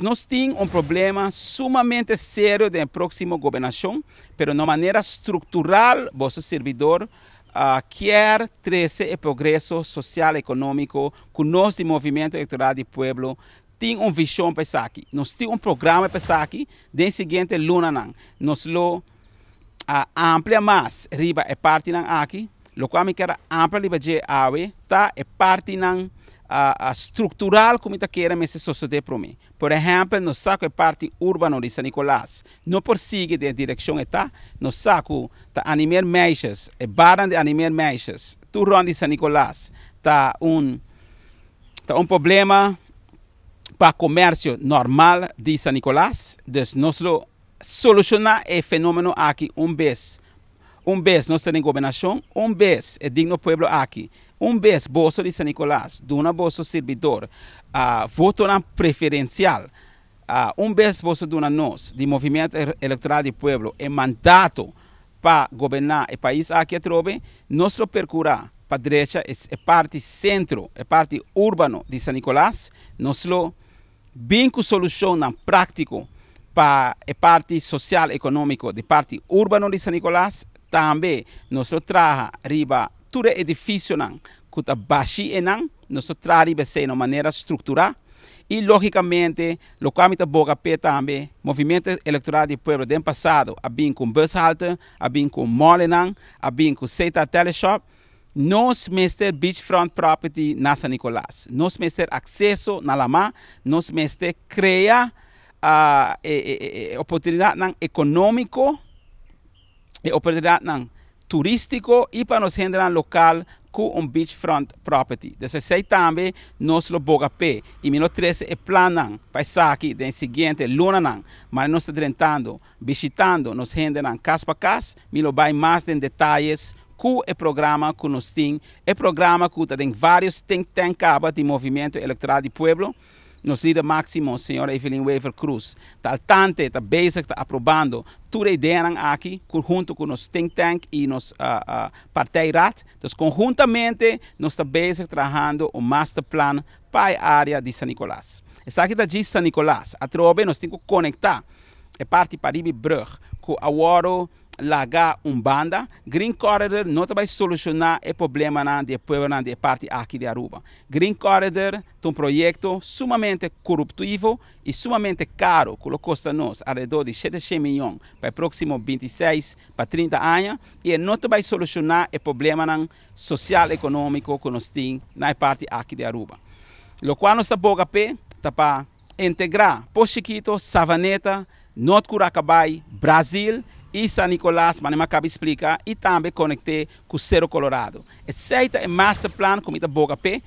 Nos tiene un problema sumamente serio la próxima gobernación, pero de manera estructural, vosso servidor uh, ah, quer el progreso social y económico con nuestro movimiento electoral del Pueblo, tiene un visión para aquí, nos un programa para aquí, siguiente el siguiente luna, nos lo uh, amplia más riba e parte aquí, lo cual me ampliar amplia riba de agua está a, como está que esse sociedade para mí. Por ejemplo, no saco el parte urbana de San Nicolás. por persigue de dirección está, no saco de animar mechas, el de animar mechas. Turrão de San Nicolás Está un problema para comercio normal de San Nicolás. no lo soluciona el fenómeno aquí un vez. Um vez nós temos governação, um vez é digno povo aqui. Um vez bolso de São Nicolás, dona bolso servidor, uh, ah, voto na preferencial. Uh, ah, um vez bolso dona nós, de movimento eleitoral de povo, é er, mandato para governar o país aqui trobe, nosso percurso para a direita é parte centro, é parte urbano de São Nicolás, nosso bem com solução na prática para a parte social econômica de parte urbano de São Nicolás tambe nosso traha riba tudo edifício nan kuta bashi enan nosso traha riba sei na maneira estruturar e logicamente localmente boca pé também movimento eleitoral de Puebla do passado abim com bushalte abim com mole nan com seta teleshop nós mester beachfront property na San Nicolás nós mester acesso na Lama nós mester cria a uh, eh, eh, oportunidade econômico de oportunidad nan turístico y para nos generar local com um beachfront property. Dessa sei também nós lo boga pé e mino 13 é planan para saque den seguinte luna nan, mas nós tentando visitando nos rendenan casa para casa cas, milo vai mais em detalhes com o programa que nós tem, o programa que em vários think tank de movimento eleitoral de pueblo nos lida máximo, senhora Evelyn Weaver Cruz. Tal tante, está basic, está aprovando. Tudo ideias aqui, junto com nosso think tank e nos uh, uh, Então, conjuntamente, nós estamos basic trabalhando o master plan para a área de São Nicolás. Essa aqui está de São Nicolás. A trove, nós temos que conectar. a parte para Ibi Brug, com a Waro, largar um banda, Green Corridor não vai solucionar o problema na de povo na de parte aqui de Aruba. Green Corridor é um projeto sumamente corruptivo e sumamente caro, que custa nós alrededor de 700 milhões para o próximo 26 para 30 anos e não vai solucionar o problema social e econômico que nós temos na parte aqui de Aruba. Lo qual nós tá para integrar Pochiquito, Savaneta, Norte Curacabai, Brasil e São Nicolás, mas não cabe explicar, e também conectar com o Cerro Colorado. Esse é o master plan Comida boca P.